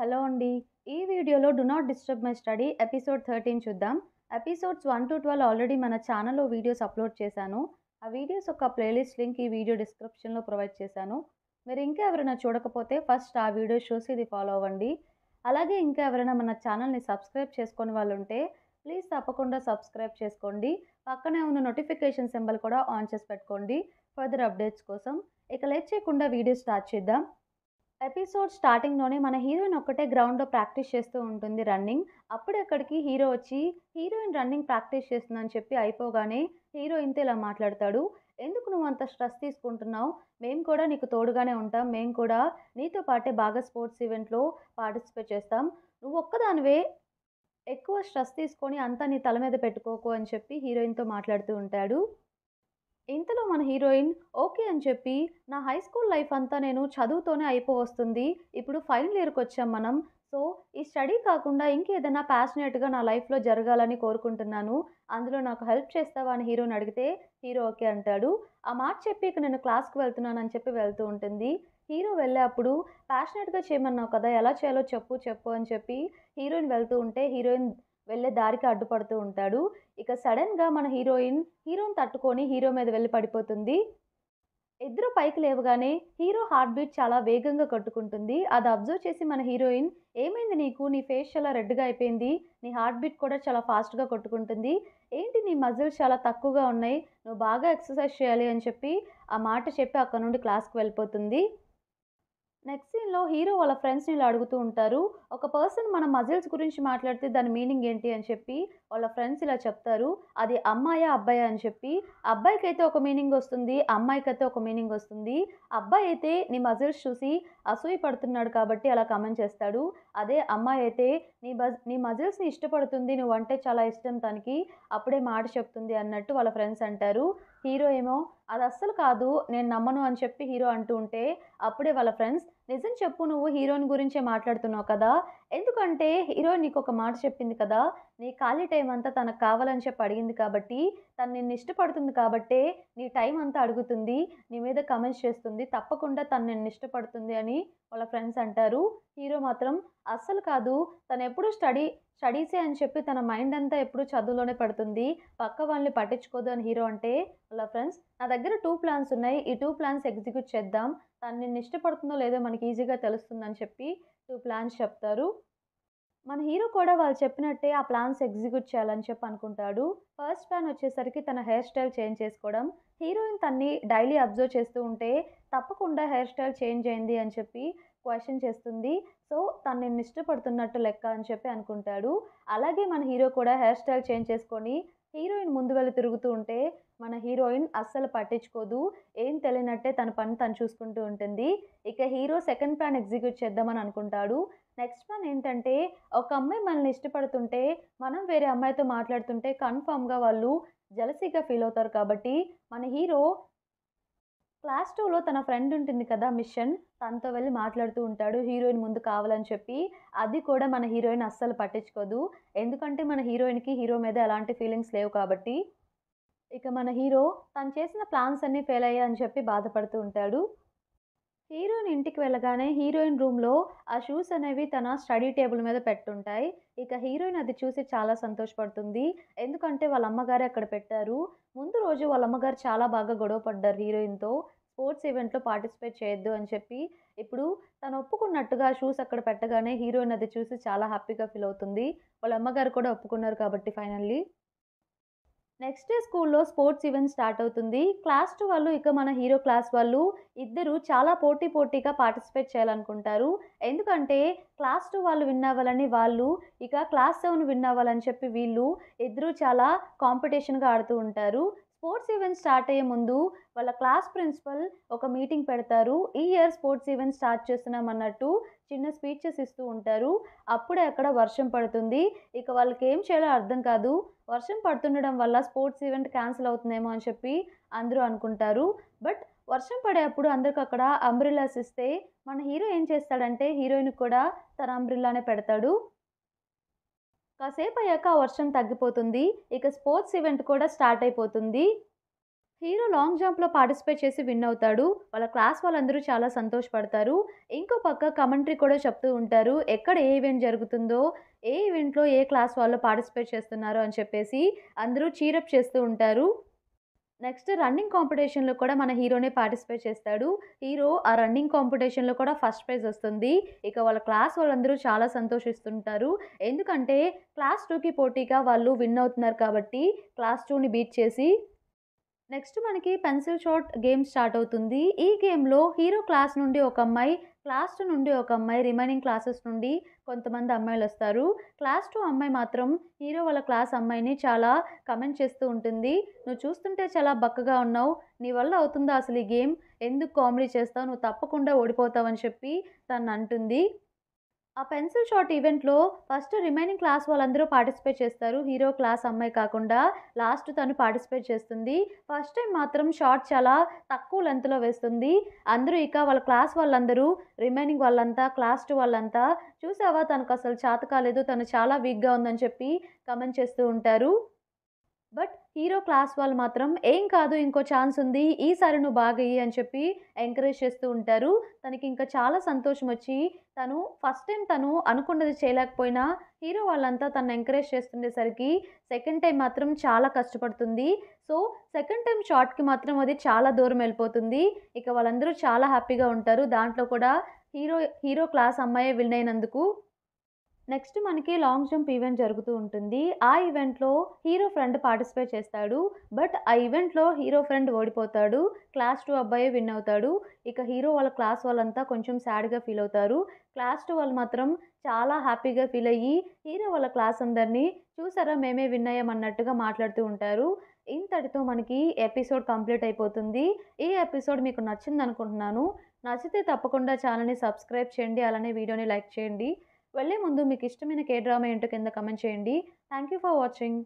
hello అండి ఈ వీడియోలో do not disturb my study episode thirteen చూద్దాం episodes one two twelve already మన ఛానల్లో వీడియోస్ అప్లోడ్ చేశాను ఆ వీడియోస్ యొక్క ప్లేలిస్ట్ లింక్ ఈ వీడియో డిస్క్రిప్షన్లో ప్రొవైడ్ చేశాను మీరు ఇంకా ఎవరైనా చూడకపోతే ఫస్ట్ ఆ వీడియో చూసి ఇది ఫాలో అవ్వండి అలాగే ఇంకా ఎవరైనా మన ఛానల్ని సబ్స్క్రైబ్ చేసుకుని వాళ్ళు ఉంటే ప్లీజ్ తప్పకుండా సబ్స్క్రైబ్ చేసుకోండి పక్కనే ఉన్న నోటిఫికేషన్ సింబల్ కూడా ఆన్ చేసి పెట్టుకోండి ఫర్దర్ అప్డేట్స్ కోసం ఇక లేట్ చేయకుండా వీడియో స్టార్ట్ చేద్దాం ఎపిసోడ్ స్టార్టింగ్లోనే మన హీరోయిన్ ఒక్కటే గ్రౌండ్లో ప్రాక్టీస్ చేస్తూ ఉంటుంది రన్నింగ్ అక్కడికి హీరో వచ్చి హీరోయిన్ రన్నింగ్ ప్రాక్టీస్ చేస్తుందని చెప్పి అయిపోగానే హీరోయిన్తో ఇలా మాట్లాడతాడు ఎందుకు నువ్వు అంత స్ట్రెస్ తీసుకుంటున్నావు మేము కూడా నీకు తోడుగానే ఉంటాం మేము కూడా నీతో పాటే బాగా స్పోర్ట్స్ ఈవెంట్లో పార్టిసిపేట్ చేస్తాం నువ్వు ఒక్కదానివే ఎక్కువ స్ట్రెస్ తీసుకొని అంతా నీ తల మీద పెట్టుకోకు అని చెప్పి హీరోయిన్తో మాట్లాడుతూ ఉంటాడు ఇంతలో మన హీరోయిన్ ఓకే అని చెప్పి నా హై స్కూల్ లైఫ్ అంతా నేను చదువుతోనే అయిపోవస్తుంది ఇప్పుడు ఫైనల్ ఇయర్కి వచ్చాం మనం సో ఈ స్టడీ కాకుండా ఇంకేదైనా ప్యాషనేట్గా నా లైఫ్లో జరగాలని కోరుకుంటున్నాను అందులో నాకు హెల్ప్ చేస్తావా అని హీరోని అడిగితే హీరో ఓకే అంటాడు ఆ మాట చెప్పి ఇక నేను క్లాస్కి వెళ్తున్నాను అని చెప్పి వెళ్తూ ఉంటుంది హీరో వెళ్ళేప్పుడు ప్యాషనేట్గా చేయమన్నావు కదా ఎలా చేయాలో చెప్పు చెప్పు అని చెప్పి హీరోయిన్ వెళ్తూ ఉంటే హీరోయిన్ వెళ్ళే దారికి అడ్డుపడుతూ ఉంటాడు ఇక సడన్గా మన హీరోయిన్ హీరోని తట్టుకొని హీరో మీద వెళ్ళి పడిపోతుంది ఇద్దరు పైకి లేవగానే హీరో హార్ట్ బీట్ చాలా వేగంగా కట్టుకుంటుంది అది అబ్జర్వ్ చేసి మన హీరోయిన్ ఏమైంది నీకు నీ ఫేస్ చాలా రెడ్గా అయిపోయింది నీ హార్ట్ బీట్ కూడా చాలా ఫాస్ట్గా కొట్టుకుంటుంది ఏంటి నీ మజిల్స్ చాలా తక్కువగా ఉన్నాయి నువ్వు బాగా ఎక్సర్సైజ్ చేయాలి అని చెప్పి ఆ మాట చెప్పి అక్కడ నుండి క్లాస్కి వెళ్ళిపోతుంది నెక్స్ట్ సీన్లో హీరో వాళ్ళ ఫ్రెండ్స్ని ఇలా అడుగుతూ ఉంటారు ఒక పర్సన్ మన మజిల్స్ గురించి మాట్లాడితే దాని మీనింగ్ ఏంటి అని చెప్పి వాళ్ళ ఫ్రెండ్స్ ఇలా చెప్తారు అది అమ్మాయా అబ్బాయా అని చెప్పి అబ్బాయికి అయితే ఒక మీనింగ్ వస్తుంది అమ్మాయికి అయితే ఒక మీనింగ్ వస్తుంది అబ్బాయి అయితే నీ మజిల్స్ చూసి అసూయ పడుతున్నాడు కాబట్టి అలా కమెంట్ చేస్తాడు అదే అమ్మాయి అయితే నీ బజ్ నీ మజిల్స్ని ఇష్టపడుతుంది నువ్వు అంటే చాలా ఇష్టం తనకి అప్పుడే మాట చెప్తుంది అన్నట్టు వాళ్ళ ఫ్రెండ్స్ అంటారు హీరో ఏమో అది అస్సలు కాదు నేను నమ్మను అని చెప్పి హీరో అంటూ ఉంటే అప్పుడే వాళ్ళ ఫ్రెండ్స్ నిజం చెప్పు నువ్వు హీరోయిన్ గురించే మాట్లాడుతున్నావు కదా ఎందుకంటే హీరోయిన్ నీకు ఒక మాట చెప్పింది కదా నీ ఖాళీ టైం అంతా తనకు కావాలని చెప్పి అడిగింది కాబట్టి తను నిన్ను ఇష్టపడుతుంది కాబట్టే నీ టైం అంతా అడుగుతుంది నీ మీద కమెంట్స్ చేస్తుంది తప్పకుండా తను నిన్ను ఇష్టపడుతుంది అని వాళ్ళ ఫ్రెండ్స్ అంటారు హీరో మాత్రం అస్సలు కాదు తను ఎప్పుడు స్టడీ స్టడీసే అని చెప్పి తన మైండ్ అంతా ఎప్పుడు చదువులోనే పడుతుంది పక్క వాళ్ళని పట్టించుకోదు అని హీరో అంటే వాళ్ళ ఫ్రెండ్స్ నా దగ్గర టూ ప్లాన్స్ ఉన్నాయి ఈ టూ ప్లాన్స్ ఎగ్జిక్యూట్ చేద్దాం తను నిన్ను ఇష్టపడుతుందో లేదో మనకి ఈజీగా తెలుస్తుందని చెప్పి టూ ప్లాన్స్ చెప్తారు మన హీరో కూడా వాళ్ళు చెప్పినట్టే ఆ ప్లాన్స్ ఎగ్జిక్యూట్ చేయాలని చెప్పి అనుకుంటాడు ఫస్ట్ ప్లాన్ వచ్చేసరికి తన హెయిర్ స్టైల్ చేంజ్ చేసుకోవడం హీరోయిన్ తన్ని డైలీ అబ్జర్వ్ చేస్తూ ఉంటే తప్పకుండా హెయిర్ స్టైల్ చేంజ్ అయింది అని చెప్పి క్వశ్చన్ చేస్తుంది సో తను నిన్ను ఇష్టపడుతున్నట్టు లెక్క అని చెప్పి అనుకుంటాడు అలాగే మన హీరో కూడా హెయిర్ స్టైల్ చేంజ్ చేసుకొని హీరోయిన్ ముందు వెళ్ళి తిరుగుతూ ఉంటే మన హీరోయిన్ అస్సలు పట్టించుకోదు ఏం తెలియనట్టే తన పని తను చూసుకుంటూ ఉంటుంది ఇక హీరో సెకండ్ ప్లాన్ ఎగ్జిక్యూట్ చేద్దామని అనుకుంటాడు నెక్స్ట్ ప్లాన్ ఏంటంటే ఒక అమ్మాయి మనల్ని ఇష్టపడుతుంటే మనం వేరే అమ్మాయితో మాట్లాడుతుంటే కన్ఫామ్గా వాళ్ళు జలసీగా ఫీల్ అవుతారు కాబట్టి మన హీరో క్లాస్ టూలో తన ఫ్రెండ్ ఉంటుంది కదా మిషన్ తనతో వెళ్ళి మాట్లాడుతూ ఉంటాడు హీరోయిన్ ముందు కావాలని చెప్పి అది కూడా మన హీరోయిన్ అస్సలు పట్టించుకోదు ఎందుకంటే మన హీరోయిన్కి హీరో మీద ఎలాంటి ఫీలింగ్స్ లేవు కాబట్టి ఇక మన హీరో తను చేసిన ప్లాన్స్ అన్నీ ఫెయిల్ అయ్యాయని చెప్పి బాధపడుతూ ఉంటాడు హీరోయిన్ ఇంటికి వెళ్ళగానే హీరోయిన్ రూమ్లో ఆ షూస్ అనేవి తన స్టడీ టేబుల్ మీద పెట్టుంటాయి ఇక హీరోయిన్ అది చూసి చాలా సంతోషపడుతుంది ఎందుకంటే వాళ్ళ అమ్మగారు అక్కడ పెట్టారు ముందు రోజు వాళ్ళ అమ్మగారు చాలా బాగా గొడవ పడ్డారు హీరోయిన్తో స్పోర్ట్స్ ఈవెంట్లో పార్టిసిపేట్ చేయొద్దు అని చెప్పి ఇప్పుడు తను ఒప్పుకున్నట్టుగా షూస్ అక్కడ పెట్టగానే హీరోయిన్ అది చూసి చాలా హ్యాపీగా ఫీల్ అవుతుంది వాళ్ళ అమ్మగారు కూడా ఒప్పుకున్నారు కాబట్టి ఫైనల్లీ నెక్స్ట్ డే స్కూల్లో స్పోర్ట్స్ ఈవెంట్ స్టార్ట్ అవుతుంది క్లాస్ టూ వాళ్ళు ఇక మన హీరో క్లాస్ వాళ్ళు ఇద్దరు చాలా పోటీ పోటీగా పార్టిసిపేట్ చేయాలనుకుంటారు ఎందుకంటే క్లాస్ టూ వాళ్ళు విన్ అవ్వాలని వాళ్ళు ఇక క్లాస్ సెవెన్ విన్ అవ్వాలని చెప్పి వీళ్ళు ఇద్దరు చాలా కాంపిటీషన్గా ఆడుతూ ఉంటారు స్పోర్ట్స్ ఈవెంట్ స్టార్ట్ అయ్యే ముందు వాళ్ళ క్లాస్ ప్రిన్సిపల్ ఒక మీటింగ్ పెడతారు ఈ ఇయర్ స్పోర్ట్స్ ఈవెంట్ స్టార్ట్ చేస్తున్నాం అన్నట్టు చిన్న స్పీచెస్ ఇస్తూ ఉంటారు అప్పుడే అక్కడ వర్షం పడుతుంది ఇక వాళ్ళకి ఏం చేయాలో అర్థం కాదు వర్షం పడుతుండడం వల్ల స్పోర్ట్స్ ఈవెంట్ క్యాన్సిల్ అవుతుందేమో అని చెప్పి అందరూ అనుకుంటారు బట్ వర్షం పడేటప్పుడు అందరికి అక్కడ అంబ్రిల్లాస్ ఇస్తే మన హీరో ఏం చేస్తాడంటే హీరోయిన్ కూడా తన అంబ్రిల్లానే పెడతాడు కాసేపు అయ్యాక వర్షం తగ్గిపోతుంది ఇక స్పోర్ట్స్ ఈవెంట్ కూడా స్టార్ట్ అయిపోతుంది హీరో లాంగ్ జంప్లో పార్టిసిపేట్ చేసి విన్ అవుతాడు వాళ్ళ క్లాస్ వాళ్ళందరూ చాలా సంతోషపడతారు ఇంకో పక్క కమెంటరీ కూడా చెప్తూ ఉంటారు ఎక్కడ ఏ ఈవెంట్ జరుగుతుందో ఏ ఈవెంట్లో ఏ క్లాస్ వాళ్ళు పార్టిసిపేట్ చేస్తున్నారు అని చెప్పేసి అందరూ చీరప్ చేస్తూ ఉంటారు నెక్స్ట్ రన్నింగ్ కాంపిటీషన్లో కూడా మన హీరోనే పార్టిసిపేట్ చేస్తాడు హీరో ఆ రన్నింగ్ కాంపిటీషన్లో కూడా ఫస్ట్ ప్రైజ్ వస్తుంది ఇక వాళ్ళ క్లాస్ వాళ్ళందరూ చాలా సంతోషిస్తుంటారు ఎందుకంటే క్లాస్ టూకి పోటీగా వాళ్ళు విన్ అవుతున్నారు కాబట్టి క్లాస్ టూని బీట్ చేసి నెక్స్ట్ మనకి పెన్సిల్ షార్ట్ గేమ్ స్టార్ట్ అవుతుంది ఈ గేమ్లో హీరో క్లాస్ నుండి ఒక అమ్మాయి క్లాస్ టూ నుండి ఒక అమ్మాయి రిమైనింగ్ క్లాసెస్ నుండి కొంతమంది అమ్మాయిలు వస్తారు క్లాస్ టూ అమ్మాయి మాత్రం హీరో వాళ్ళ క్లాస్ అమ్మాయిని చాలా కమెంట్ చేస్తూ ఉంటుంది నువ్వు చూస్తుంటే చాలా బక్కగా ఉన్నావు నీ వల్ల అవుతుందా అసలు ఈ గేమ్ ఎందుకు కామెడీ చేస్తావు నువ్వు తప్పకుండా ఓడిపోతావని చెప్పి తను అంటుంది ఆ పెన్సిల్ షార్ట్ ఈవెంట్లో ఫస్ట్ రిమైనింగ్ క్లాస్ వాళ్ళందరూ పార్టిసిపేట్ చేస్తారు హీరో క్లాస్ అమ్మాయి కాకుండా లాస్ట్ తను పార్టిసిపేట్ చేస్తుంది ఫస్ట్ టైం మాత్రం షార్ట్ చాలా తక్కువ లెంత్లో వేస్తుంది అందరూ ఇక వాళ్ళ క్లాస్ వాళ్ళందరూ రిమైనింగ్ వాళ్ళంతా క్లాస్ టూ వాళ్ళంతా చూసావా తనకు అసలు చేత కాలేదు తను చాలా వీక్గా ఉందని చెప్పి కమెంట్ చేస్తూ ఉంటారు బట్ హీరో క్లాస్ వాళ్ళు మాత్రం ఏం కాదు ఇంకో ఛాన్స్ ఉంది ఈసారి నువ్వు బాగా అని చెప్పి ఎంకరేజ్ చేస్తూ ఉంటారు తనకి ఇంకా చాలా సంతోషం వచ్చి తను ఫస్ట్ టైం తను అనుకున్నది చేయలేకపోయినా హీరో వాళ్ళంతా తను ఎంకరేజ్ చేస్తుండేసరికి సెకండ్ టైం మాత్రం చాలా కష్టపడుతుంది సో సెకండ్ టైం షార్ట్కి మాత్రం అది చాలా దూరం వెళ్ళిపోతుంది ఇక వాళ్ళందరూ చాలా హ్యాపీగా ఉంటారు దాంట్లో కూడా హీరో హీరో క్లాస్ అమ్మాయే విన్ అయినందుకు నెక్స్ట్ మనకి లాంగ్ జంప్ ఈవెంట్ జరుగుతూ ఉంటుంది ఆ ఈవెంట్లో హీరో ఫ్రెండ్ పార్టిసిపేట్ చేస్తాడు బట్ ఆ ఈవెంట్లో హీరో ఫ్రెండ్ ఓడిపోతాడు క్లాస్ టూ అబ్బాయి విన్ అవుతాడు ఇక హీరో వాళ్ళ క్లాస్ వాళ్ళంతా కొంచెం సాడ్గా ఫీల్ అవుతారు క్లాస్ టూ వాళ్ళు మాత్రం చాలా హ్యాపీగా ఫీల్ అయ్యి హీరో వాళ్ళ క్లాస్ అందరినీ చూసారా మేమే విన్ అన్నట్టుగా మాట్లాడుతూ ఉంటారు ఇంతటితో మనకి ఎపిసోడ్ కంప్లీట్ అయిపోతుంది ఈ ఎపిసోడ్ మీకు నచ్చింది అనుకుంటున్నాను నచ్చితే తప్పకుండా ఛానల్ని సబ్స్క్రైబ్ చేయండి అలానే వీడియోని లైక్ చేయండి వెళ్ళే ముందు మీకు ఇష్టమైన కే డ్రామా ఏంటో కింద కమెంట్ చేయండి థ్యాంక్ యూ ఫర్ వాచింగ్